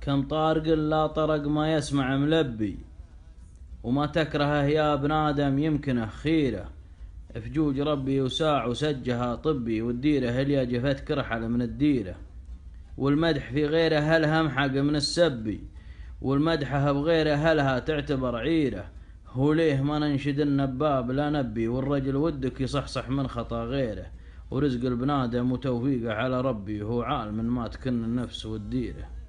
كم طارق لا طرق ما يسمع ملبي وما تكرهه يا ابن آدم يمكنه خيره فجوج ربي وساع وسجها طبي والديرة يا جفت كرحل من الديرة والمدح في غيره هل حق من السبي والمدحه بغيره هلها تعتبر عيرة وليه ما ننشد النباب لا نبي والرجل ودك يصحصح من خطا غيره ورزق البنادم وتوفيقه على ربي هو عالم ما تكن النفس والديره